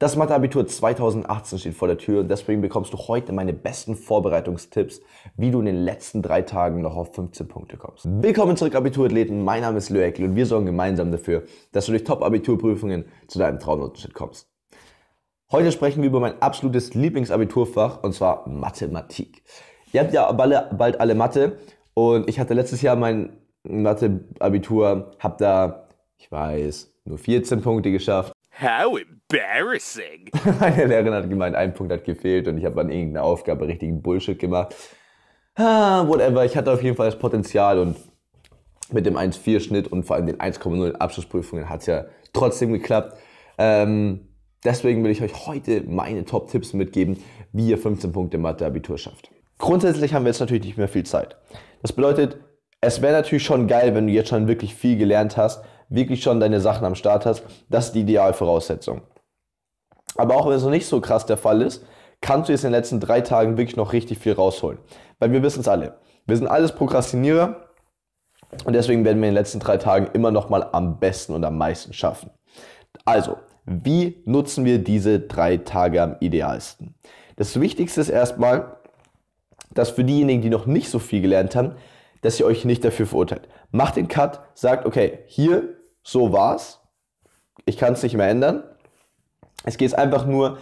Das Matheabitur 2018 steht vor der Tür und deswegen bekommst du heute meine besten Vorbereitungstipps, wie du in den letzten drei Tagen noch auf 15 Punkte kommst. Willkommen zurück, Abiturathleten. Mein Name ist Leo Eckl und wir sorgen gemeinsam dafür, dass du durch Top-Abiturprüfungen zu deinem Traumnotenschnitt kommst. Heute sprechen wir über mein absolutes Lieblingsabiturfach und zwar Mathematik. Ihr habt ja bald alle Mathe und ich hatte letztes Jahr mein Mathe-Abitur, hab da, ich weiß, nur 14 Punkte geschafft. How embarrassing. Meine Lehrerin hat gemeint, ein Punkt hat gefehlt und ich habe an irgendeiner Aufgabe richtigen Bullshit gemacht. Ah, whatever, ich hatte auf jeden Fall das Potenzial und mit dem 1,4-Schnitt und vor allem den 1,0 Abschlussprüfungen hat es ja trotzdem geklappt. Ähm, deswegen will ich euch heute meine Top-Tipps mitgeben, wie ihr 15 Punkte Mathe-Abitur schafft. Grundsätzlich haben wir jetzt natürlich nicht mehr viel Zeit. Das bedeutet, es wäre natürlich schon geil, wenn du jetzt schon wirklich viel gelernt hast, wirklich schon deine Sachen am Start hast, das ist die Idealvoraussetzung. Aber auch wenn es noch nicht so krass der Fall ist, kannst du jetzt in den letzten drei Tagen wirklich noch richtig viel rausholen. Weil wir wissen es alle. Wir sind alles Prokrastinierer und deswegen werden wir in den letzten drei Tagen immer noch mal am besten und am meisten schaffen. Also, wie nutzen wir diese drei Tage am idealsten? Das Wichtigste ist erstmal, dass für diejenigen, die noch nicht so viel gelernt haben, dass ihr euch nicht dafür verurteilt. Macht den Cut, sagt, okay, hier so war es. Ich kann es nicht mehr ändern. Es geht einfach nur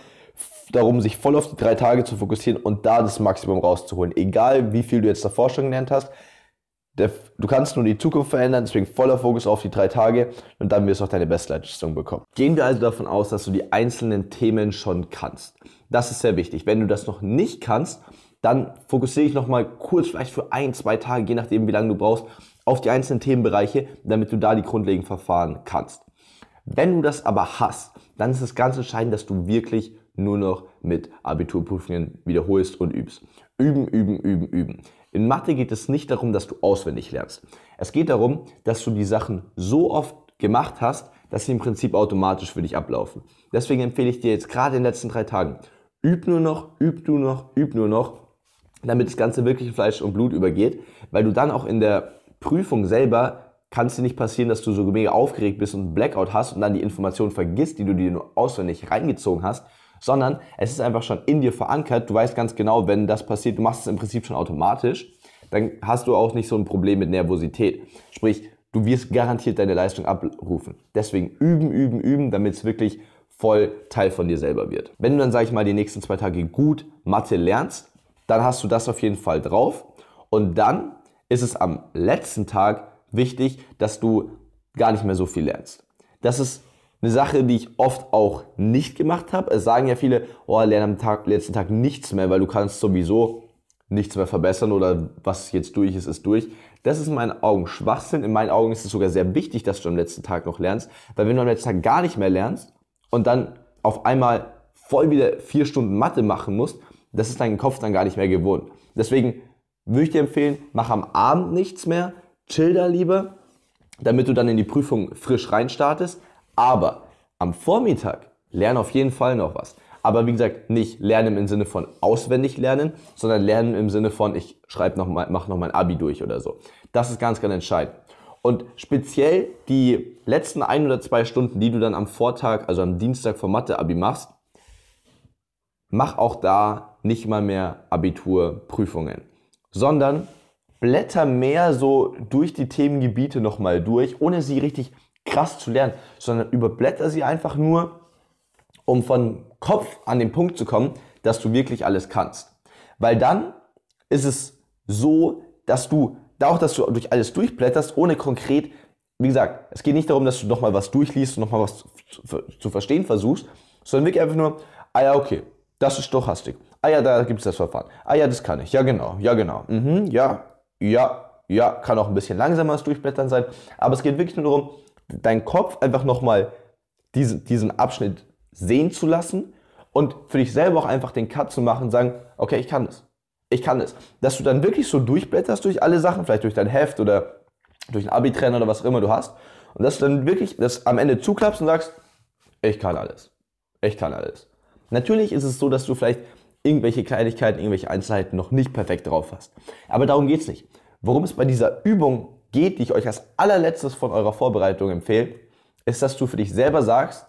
darum, sich voll auf die drei Tage zu fokussieren und da das Maximum rauszuholen. Egal, wie viel du jetzt davor schon gelernt hast, der, du kannst nur die Zukunft verändern, deswegen voller Fokus auf die drei Tage und dann wirst du auch deine Bestleistung bekommen. Gehen wir also davon aus, dass du die einzelnen Themen schon kannst. Das ist sehr wichtig. Wenn du das noch nicht kannst, dann fokussiere ich nochmal kurz, vielleicht für ein, zwei Tage, je nachdem, wie lange du brauchst, auf die einzelnen Themenbereiche, damit du da die grundlegenden Verfahren kannst. Wenn du das aber hast, dann ist es ganz entscheidend, dass du wirklich nur noch mit Abiturprüfungen wiederholst und übst. Üben, üben, üben, üben. In Mathe geht es nicht darum, dass du auswendig lernst. Es geht darum, dass du die Sachen so oft gemacht hast, dass sie im Prinzip automatisch für dich ablaufen. Deswegen empfehle ich dir jetzt gerade in den letzten drei Tagen, üb nur noch, üb nur noch, üb nur noch damit das Ganze wirklich in Fleisch und Blut übergeht, weil du dann auch in der Prüfung selber kann es dir nicht passieren, dass du so mega aufgeregt bist und einen Blackout hast und dann die Information vergisst, die du dir nur auswendig reingezogen hast, sondern es ist einfach schon in dir verankert. Du weißt ganz genau, wenn das passiert, du machst es im Prinzip schon automatisch, dann hast du auch nicht so ein Problem mit Nervosität. Sprich, du wirst garantiert deine Leistung abrufen. Deswegen üben, üben, üben, damit es wirklich voll Teil von dir selber wird. Wenn du dann, sag ich mal, die nächsten zwei Tage gut Mathe lernst, dann hast du das auf jeden Fall drauf. Und dann ist es am letzten Tag wichtig, dass du gar nicht mehr so viel lernst. Das ist eine Sache, die ich oft auch nicht gemacht habe. Es sagen ja viele, oh, lerne am Tag, letzten Tag nichts mehr, weil du kannst sowieso nichts mehr verbessern oder was jetzt durch ist, ist durch. Das ist in meinen Augen Schwachsinn. In meinen Augen ist es sogar sehr wichtig, dass du am letzten Tag noch lernst, weil wenn du am letzten Tag gar nicht mehr lernst und dann auf einmal voll wieder vier Stunden Mathe machen musst, das ist dein Kopf dann gar nicht mehr gewohnt. Deswegen würde ich dir empfehlen, mach am Abend nichts mehr, chill da lieber, damit du dann in die Prüfung frisch reinstartest. Aber am Vormittag lerne auf jeden Fall noch was. Aber wie gesagt, nicht lernen im Sinne von auswendig lernen, sondern lernen im Sinne von, ich schreibe noch mal, mache noch mein Abi durch oder so. Das ist ganz, ganz entscheidend. Und speziell die letzten ein oder zwei Stunden, die du dann am Vortag, also am Dienstag vom Mathe-Abi machst, mach auch da nicht mal mehr Abiturprüfungen, sondern blätter mehr so durch die Themengebiete nochmal durch, ohne sie richtig krass zu lernen, sondern überblätter sie einfach nur, um von Kopf an den Punkt zu kommen, dass du wirklich alles kannst. Weil dann ist es so, dass du, auch dass du durch alles durchblätterst, ohne konkret, wie gesagt, es geht nicht darum, dass du nochmal was durchliest und nochmal was zu, zu verstehen versuchst, sondern wirklich einfach nur, ah ja, okay, das ist Stochastik. Ah ja, da gibt es das Verfahren. Ah ja, das kann ich. Ja, genau. Ja, genau. Mhm, ja, ja, ja. Kann auch ein bisschen langsamer das Durchblättern sein. Aber es geht wirklich nur darum, deinen Kopf einfach nochmal diesen, diesen Abschnitt sehen zu lassen und für dich selber auch einfach den Cut zu machen sagen, okay, ich kann das. Ich kann das. Dass du dann wirklich so durchblätterst durch alle Sachen, vielleicht durch dein Heft oder durch einen Abi-Trainer oder was auch immer du hast. Und dass du dann wirklich das am Ende zuklappst und sagst, ich kann alles. Ich kann alles. Natürlich ist es so, dass du vielleicht irgendwelche Kleinigkeiten, irgendwelche Einzelheiten noch nicht perfekt drauf hast. Aber darum geht es nicht. Worum es bei dieser Übung geht, die ich euch als allerletztes von eurer Vorbereitung empfehle, ist, dass du für dich selber sagst,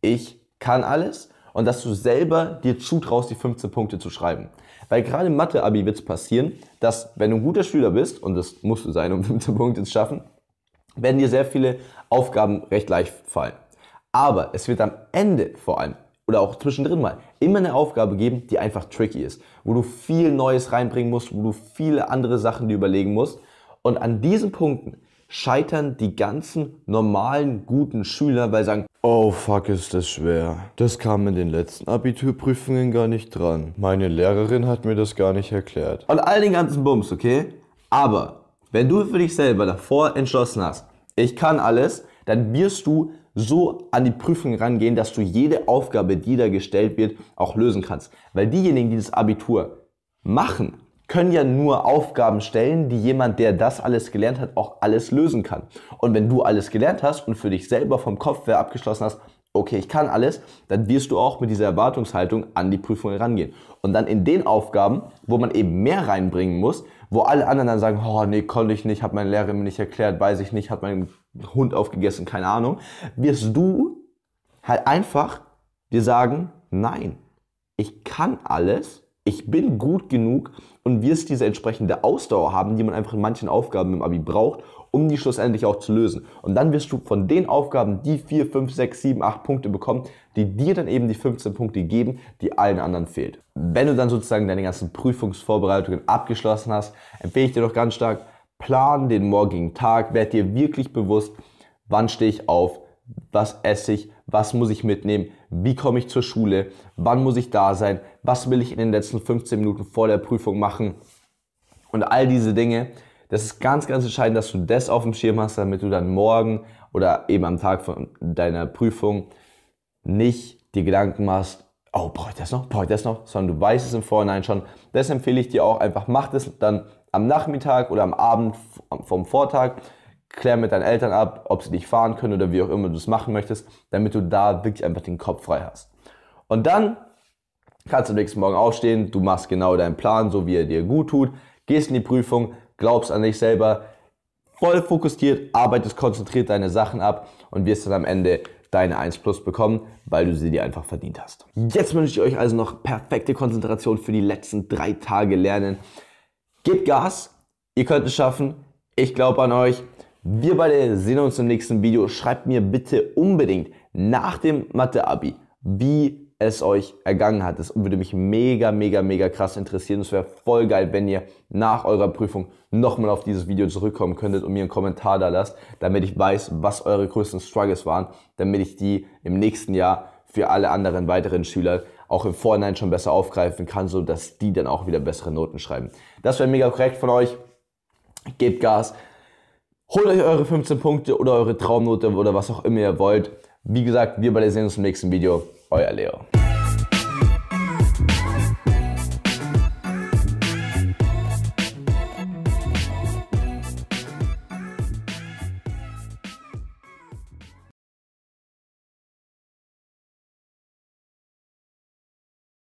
ich kann alles und dass du selber dir zutraust, die 15 Punkte zu schreiben. Weil gerade im Mathe-Abi wird es passieren, dass wenn du ein guter Schüler bist, und das musst du sein, um 15 Punkte zu schaffen, werden dir sehr viele Aufgaben recht leicht fallen. Aber es wird am Ende vor allem oder auch zwischendrin mal immer eine Aufgabe geben, die einfach tricky ist, wo du viel Neues reinbringen musst, wo du viele andere Sachen dir überlegen musst. Und an diesen Punkten scheitern die ganzen normalen, guten Schüler, weil sie sagen, oh fuck, ist das schwer. Das kam in den letzten Abiturprüfungen gar nicht dran. Meine Lehrerin hat mir das gar nicht erklärt. Und all den ganzen Bums, okay? Aber wenn du für dich selber davor entschlossen hast, ich kann alles, dann wirst du so an die Prüfung rangehen, dass du jede Aufgabe, die da gestellt wird, auch lösen kannst. Weil diejenigen, die das Abitur machen, können ja nur Aufgaben stellen, die jemand, der das alles gelernt hat, auch alles lösen kann. Und wenn du alles gelernt hast und für dich selber vom Kopf her abgeschlossen hast, okay, ich kann alles, dann wirst du auch mit dieser Erwartungshaltung an die Prüfung rangehen. Und dann in den Aufgaben, wo man eben mehr reinbringen muss, wo alle anderen dann sagen, oh nee, konnte ich nicht, hat meine Lehrerin mir nicht erklärt, weiß ich nicht, hat mein Hund aufgegessen, keine Ahnung, wirst du halt einfach dir sagen, nein, ich kann alles, ich bin gut genug und wirst diese entsprechende Ausdauer haben, die man einfach in manchen Aufgaben im Abi braucht, um die schlussendlich auch zu lösen. Und dann wirst du von den Aufgaben die 4, 5, 6, 7, 8 Punkte bekommen, die dir dann eben die 15 Punkte geben, die allen anderen fehlt. Wenn du dann sozusagen deine ganzen Prüfungsvorbereitungen abgeschlossen hast, empfehle ich dir doch ganz stark, plan den morgigen Tag, werd dir wirklich bewusst, wann stehe ich auf, was esse ich, was muss ich mitnehmen, wie komme ich zur Schule, wann muss ich da sein, was will ich in den letzten 15 Minuten vor der Prüfung machen und all diese Dinge das ist ganz, ganz entscheidend, dass du das auf dem Schirm hast, damit du dann morgen oder eben am Tag von deiner Prüfung nicht die Gedanken machst, oh, brauche ich das noch, brauche ich das noch, sondern du weißt es im Vorhinein schon. Das empfehle ich dir auch einfach, mach das dann am Nachmittag oder am Abend vom Vortag, klär mit deinen Eltern ab, ob sie dich fahren können oder wie auch immer du es machen möchtest, damit du da wirklich einfach den Kopf frei hast. Und dann kannst du am nächsten Morgen aufstehen, du machst genau deinen Plan, so wie er dir gut tut, gehst in die Prüfung, glaubst an dich selber, voll fokussiert, arbeitest konzentriert deine Sachen ab und wirst dann am Ende deine 1 Plus bekommen, weil du sie dir einfach verdient hast. Jetzt wünsche ich euch also noch perfekte Konzentration für die letzten drei Tage lernen. Gebt Gas, ihr könnt es schaffen. Ich glaube an euch. Wir beide sehen uns im nächsten Video. Schreibt mir bitte unbedingt nach dem Mathe-Abi, wie es euch ergangen hat. Das würde mich mega, mega, mega krass interessieren. Es wäre voll geil, wenn ihr nach eurer Prüfung nochmal auf dieses Video zurückkommen könntet und mir einen Kommentar da lasst, damit ich weiß, was eure größten Struggles waren, damit ich die im nächsten Jahr für alle anderen weiteren Schüler auch im Vorhinein schon besser aufgreifen kann, sodass die dann auch wieder bessere Noten schreiben. Das wäre mega korrekt von euch. Gebt Gas. Holt euch eure 15 Punkte oder eure Traumnote oder was auch immer ihr wollt. Wie gesagt, wir beide sehen uns im nächsten Video. 欧阳柳。